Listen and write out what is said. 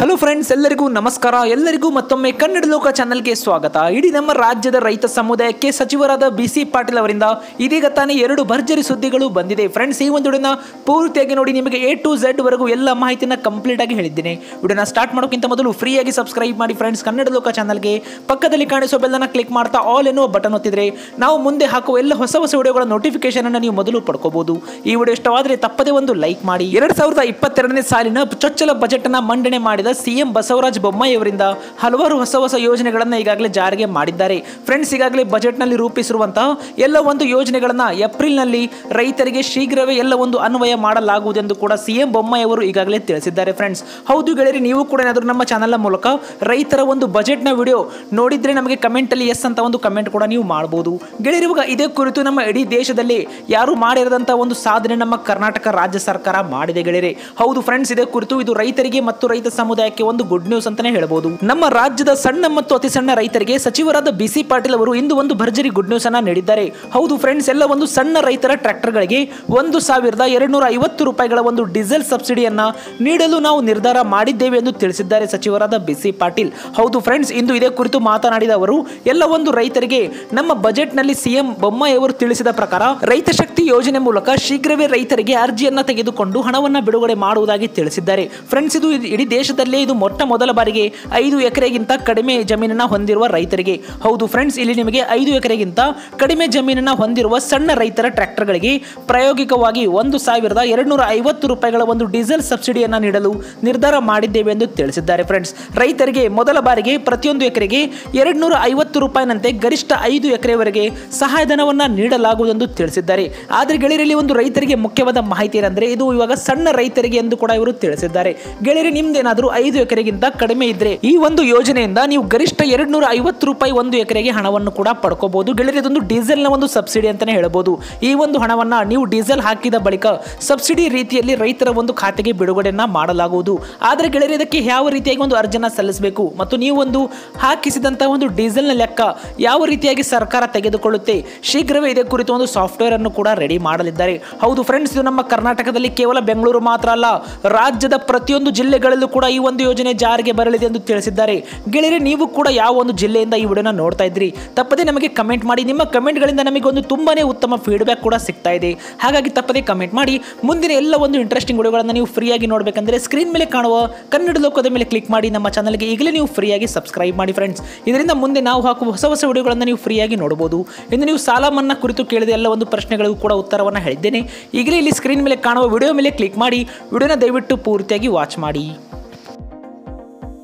hello friends ಎಲ್ಲರಿಗೂ ನಮಸ್ಕಾರ ಎಲ್ಲರಿಗೂ ಮತ್ತೊಮ್ಮೆ ಕನ್ನಡ ಲೋಕ ಚಾನಲ್ಗೆ ಸ್ವಾಗತ ಇಡೀ ನಮ್ಮ ರಾಜ್ಯದ ರೈತ ಸಮುದಾಯಕ್ಕೆ ಸಚಿವರಾದ ಬಿ ಸಿ ಪಾಟೀಲ್ ಅವರಿಂದ ಇದೀಗ ತಾನೇ ಎರಡು ಭರ್ಜರಿ ಸುದ್ದಿಗಳು ಬಂದಿದೆ ಫ್ರೆಂಡ್ಸ್ ಈ ಒಂದು ವಿಡಿಯೋನ ಪೂರ್ತಿಯಾಗಿ ನೋಡಿ ನಿಮಗೆ ಎ ಟು ಝೆಡ್ ವರೆಗೂ ಎಲ್ಲ ಮಾಹಿತಿನ ಕಂಪ್ಲೀಟ್ ಆಗಿ ಹೇಳಿದ್ದೇನೆ ವಿಡಿಯೋನ ಸ್ಟಾರ್ಟ್ ಮಾಡೋಕ್ಕಿಂತ ಮೊದಲು ಫ್ರೀಯಾಗಿ ಸಬ್ಸ್ಕ್ರೈಬ್ ಮಾಡಿ ಫ್ರೆಂಡ್ಸ್ ಕನ್ನಡ ಲೋಕ ಚಾನಲ್ಗೆ ಪಕ್ಕದಲ್ಲಿ ಕಾಣಿಸೋ ಬೆಲ್ಲನ ಕ್ಲಿಕ್ ಮಾಡ್ತಾ ಆಲ್ ಎನ್ನುವ ಬಟನ್ ಒತ್ತಿದ್ರೆ ನಾವು ಮುಂದೆ ಹಾಕುವ ಎಲ್ಲ ಹೊಸ ಹೊಸ ವಿಡಿಯೋಗಳ ನೋಟಿಫಿಕೇಶನ್ ಅನ್ನು ನೀವು ಮೊದಲು ಪಡ್ಕೋಬಹುದು ಈ ವಿಡಿಯೋ ಇಷ್ಟವಾದರೆ ತಪ್ಪದೇ ಒಂದು ಲೈಕ್ ಮಾಡಿ ಎರಡ್ ಸಾವಿರದ ಇಪ್ಪತ್ತೆರಡನೇ ಸಾಲಿನ ಚೊಚ್ಚಲ ಬಜೆಟ್ ಅನ್ನು ಮಂಡನೆ ಮಾಡಿದ ಸಿಎಂ ಬಸವರಾಜ ಬೊಮ್ಮಾಯಿ ಅವರಿಂದ ಹಲವಾರು ಹೊಸ ಹೊಸ ಯೋಜನೆಗಳನ್ನು ಈಗಾಗಲೇ ಜಾರಿಗೆ ಮಾಡಿದ್ದಾರೆ ಫ್ರೆಂಡ್ಸ್ ಈಗಾಗಲೇ ಬಜೆಟ್ನಲ್ಲಿ ರೂಪಿಸಿರುವಂತಹ ಎಲ್ಲ ಒಂದು ಯೋಜನೆಗಳನ್ನು ಏಪ್ರಿಲ್ನಲ್ಲಿ ರೈತರಿಗೆ ಶೀಘ್ರವೇ ಎಲ್ಲ ಒಂದು ಅನ್ವಯ ಮಾಡಲಾಗುವುದೆಂದು ಕೂಡ ಸಿಎಂ ಬೊಮ್ಮಾಯಿ ಈಗಾಗಲೇ ತಿಳಿಸಿದ್ದಾರೆ ಫ್ರೆಂಡ್ಸ್ ಹೌದು ಗೆಳೆಯರಿ ನೀವು ಕೂಡ ಏನಾದರೂ ನಮ್ಮ ಚಾನಲ್ನ ಮೂಲಕ ರೈತರ ಒಂದು ಬಜೆಟ್ನ ವಿಡಿಯೋ ನೋಡಿದ್ರೆ ನಮಗೆ ಕಮೆಂಟಲ್ಲಿ ಎಸ್ ಅಂತ ಒಂದು ಕಮೆಂಟ್ ಕೂಡ ನೀವು ಮಾಡಬಹುದು ಗೆಳೆಯರಿವಾಗ ಇದೇ ಕುರಿತು ನಮ್ಮ ಇಡೀ ದೇಶದಲ್ಲಿ ಯಾರು ಮಾಡಿರದಂಥ ಒಂದು ಸಾಧನೆ ನಮ್ಮ ಕರ್ನಾಟಕ ರಾಜ್ಯ ಸರ್ಕಾರ ಮಾಡಿದೆ ಗೆಳೆಯರಿ ಹೌದು ಫ್ರೆಂಡ್ಸ್ ಇದೇ ಕುರಿತು ಇದು ರೈತರಿಗೆ ಮತ್ತು ರೈತ ಸಮುದಾಯ ಸಮುದಾಯಕ್ಕೆ ಒಂದು ಗುಡ್ ನ್ಯೂಸ್ ಅಂತಾನೆ ಹೇಳಬಹುದು ನಮ್ಮ ರಾಜ್ಯದ ಸಣ್ಣ ಮತ್ತು ಅತಿ ಸಣ್ಣ ರೈತರಿಗೆ ಸಚಿವರಾದ ಬಿಸಿ ಪಾಟೀಲ್ ಅವರು ಇಂದು ಒಂದು ಭರ್ಜರಿ ಗುಡ್ ನ್ಯೂಸ್ ಅನ್ನ ನೀಡಿದ್ದಾರೆ ಹೌದು ಫ್ರೆಂಡ್ಸ್ ಎಲ್ಲ ಒಂದು ಸಣ್ಣ ರೈತರ ಟ್ರ್ಯಾಕ್ಟರ್ ಗಳಿಗೆ ಒಂದು ಸಾವಿರದ ಎರಡ್ನೂರ ಐವತ್ತು ರೂಪಾಯಿಗಳ ಒಂದು ಡೀಸೆಲ್ ಸಬ್ಸಿಡಿಯನ್ನ ನೀಡಲು ನಾವು ನಿರ್ಧಾರ ಮಾಡಿದ್ದೇವೆ ಎಂದು ತಿಳಿಸಿದ್ದಾರೆ ಸಚಿವರಾದ ಬಿಸಿ ಪಾಟೀಲ್ ಹೌದು ಫ್ರೆಂಡ್ಸ್ ಇಂದು ಇದೇ ಕುರಿತು ಮಾತನಾಡಿದ ಅವರು ಎಲ್ಲ ಒಂದು ರೈತರಿಗೆ ನಮ್ಮ ಬಜೆಟ್ ನಲ್ಲಿ ಸಿಎಂ ಅವರು ತಿಳಿಸಿದ ಪ್ರಕಾರ ರೈತ ಶಕ್ತಿ ಯೋಜನೆ ಮೂಲಕ ಶೀಘ್ರವೇ ರೈತರಿಗೆ ಅರ್ಜಿಯನ್ನ ತೆಗೆದುಕೊಂಡು ಹಣವನ್ನು ಬಿಡುಗಡೆ ಮಾಡುವುದಾಗಿ ತಿಳಿಸಿದ್ದಾರೆ ಫ್ರೆಂಡ್ಸ್ ಇದು ಇಡೀ ದೇಶದಲ್ಲಿ ಜಿಲ್ಲೆಯಲ್ಲಿ ಇದು ಮೊಟ್ಟ ಮೊದಲ ಬಾರಿಗೆ ಐದು ಎಕರೆಗಿಂತ ಕಡಿಮೆ ಜಮೀನನ್ನು ಹೊಂದಿರುವ ರೈತರಿಗೆ ಹೌದು ಫ್ರೆಂಡ್ಸ್ ಇಲ್ಲಿ ನಿಮಗೆ ಐದು ಎಕರೆಗಿಂತ ಕಡಿಮೆ ಜಮೀನನ್ನು ಹೊಂದಿರುವ ಸಣ್ಣ ರೈತರ ಟ್ರ್ಯಾಕ್ಟರ್ಗಳಿಗೆ ಪ್ರಾಯೋಗಿಕವಾಗಿ ಒಂದು ಸಾವಿರದ ಐವತ್ತು ರೂಪಾಯಿಗಳ ಒಂದು ಡೀಸೆಲ್ ಸಬ್ಸಿಡಿಯನ್ನು ನೀಡಲು ನಿರ್ಧಾರ ಮಾಡಿದ್ದೇವೆ ಎಂದು ತಿಳಿಸಿದ್ದಾರೆ ಫ್ರೆಂಡ್ಸ್ ರೈತರಿಗೆ ಮೊದಲ ಬಾರಿಗೆ ಪ್ರತಿಯೊಂದು ಎಕರೆಗೆ ಎರಡುನೂರ ಐವತ್ತು ರೂಪಾಯಿನಂತೆ ಗರಿಷ್ಠ ಐದು ಎಕರೆವರೆಗೆ ಸಹಾಯಧನವನ್ನು ನೀಡಲಾಗುವುದೆಂದು ತಿಳಿಸಿದ್ದಾರೆ ಆದರೆ ಗೆಳೆಯರಲ್ಲಿ ಒಂದು ರೈತರಿಗೆ ಮುಖ್ಯವಾದ ಮಾಹಿತಿ ಏನಂದರೆ ಇದು ಇವಾಗ ಸಣ್ಣ ರೈತರಿಗೆ ಎಂದು ಕೂಡ ಇವರು ತಿಳಿಸಿದ್ದಾರೆ ಗೆಳೆಯರಿ ನಿಮ್ದೇನಾದರೂ ಐದು ಎಕರೆಗಿಂತ ಕಡಿಮೆ ಇದ್ರೆ ಈ ಒಂದು ಯೋಜನೆಯಿಂದ ನೀವು ಗರಿಷ್ಠ ಎರಡ್ ನೂರ ಐವತ್ತು ರೂಪಾಯಿ ಒಂದು ಎಕರೆಗೆ ಹಣವನ್ನು ಕೂಡ ಪಡ್ಕೋಬಹುದು ಗೆಳೆಯರೆ ಇದೊಂದು ಡೀಸೆಲ್ ನ ಒಂದು ಸಬ್ಸಿಡಿ ಅಂತಾನೆ ಹೇಳಬಹುದು ಈ ಒಂದು ಹಣವನ್ನ ನೀವು ಡೀಸೆಲ್ ಹಾಕಿದ ಬಳಿಕ ಸಬ್ಸಿಡಿ ರೀತಿಯಲ್ಲಿ ರೈತರ ಒಂದು ಖಾತೆಗೆ ಬಿಡುಗಡೆಯನ್ನ ಮಾಡಲಾಗುವುದು ಆದರೆ ಗೆಳೆಯರೆ ಇದಕ್ಕೆ ಯಾವ ರೀತಿಯಾಗಿ ಒಂದು ಅರ್ಜಿನ ಸಲ್ಲಿಸಬೇಕು ಮತ್ತು ನೀವು ಒಂದು ಹಾಕಿಸಿದಂತಹ ಒಂದು ಡೀಸೆಲ್ನ ಲೆಕ್ಕ ಯಾವ ರೀತಿಯಾಗಿ ಸರ್ಕಾರ ತೆಗೆದುಕೊಳ್ಳುತ್ತೆ ಶೀಘ್ರವೇ ಇದೇ ಕುರಿತು ಒಂದು ಸಾಫ್ಟ್ವೇರ್ ಅನ್ನು ಕೂಡ ರೆಡಿ ಮಾಡಲಿದ್ದಾರೆ ಹೌದು ಫ್ರೆಂಡ್ಸ್ ಇದು ನಮ್ಮ ಕರ್ನಾಟಕದಲ್ಲಿ ಕೇವಲ ಬೆಂಗಳೂರು ಮಾತ್ರ ಅಲ್ಲ ರಾಜ್ಯದ ಪ್ರತಿಯೊಂದು ಜಿಲ್ಲೆಗಳಲ್ಲೂ ಕೂಡ ಈ ಒಂದು ಯೋಜನೆ ಜಾರಿಗೆ ಬರಲಿದೆ ಎಂದು ತಿಳಿಸಿದ್ದಾರೆ ಗೆಳೆಯರೆ ನೀವು ಕೂಡ ಯಾವ ಒಂದು ಜಿಲ್ಲೆಯಿಂದ ಈ ವಿಡಿಯೋನ ನೋಡ್ತಾ ಇದ್ರಿ ತಪ್ಪದೇ ನಮಗೆ ಕಮೆಂಟ್ ಮಾಡಿ ನಿಮ್ಮ ಕಮೆಂಟ್ಗಳಿಂದ ನಮಗೆ ಒಂದು ತುಂಬಾನೇ ಉತ್ತಮ ಫೀಡ್ಬ್ಯಾಕ್ ಕೂಡ ಸಿಗ್ತಾ ಇದೆ ಹಾಗಾಗಿ ತಪ್ಪದೇ ಕಮೆಂಟ್ ಮಾಡಿ ಮುಂದಿನ ಎಲ್ಲ ಒಂದು ಇಂಟ್ರೆಸ್ಟಿಂಗ್ ವಿಡಿಯೋಗಳನ್ನು ನೀವು ಫ್ರೀಯಾಗಿ ನೋಡಬೇಕಂದ್ರೆ ಸ್ಕ್ರೀನ್ ಮೇಲೆ ಕಾಣುವ ಕನ್ನಡ ಲೋಕದ ಮೇಲೆ ಕ್ಲಿಕ್ ಮಾಡಿ ನಮ್ಮ ಚಾನಲ್ಗೆ ಈಗಲೇ ನೀವು ಫ್ರೀಯಾಗಿ ಸಬ್ಸ್ಕ್ರೈಬ್ ಮಾಡಿ ಫ್ರೆಂಡ್ಸ್ ಇದರಿಂದ ಮುಂದೆ ನಾವು ಹಾಕುವ ಹೊಸ ಹೊಸ ವಿಡಿಯೋಗಳನ್ನು ನೀವು ಫ್ರೀಯಾಗಿ ನೋಡಬಹುದು ಇನ್ನು ನೀವು ಸಾಲ ಮನ್ನಾ ಕುರಿತು ಕೇಳಿದ ಎಲ್ಲ ಒಂದು ಪ್ರಶ್ನೆಗಳಿಗೂ ಕೂಡ ಉತ್ತರವನ್ನು ಹೇಳಿದ್ದೇನೆ ಈಗಲೇ ಇಲ್ಲಿ ಸ್ಕ್ರೀನ್ ಮೇಲೆ ಕಾಣುವ ವಿಡಿಯೋ ಮೇಲೆ ಕ್ಲಿಕ್ ಮಾಡಿ ವಿಡಿಯೋನ ದಯವಿಟ್ಟು ಪೂರ್ತಿಯಾಗಿ ವಾಚ್ ಮಾಡಿ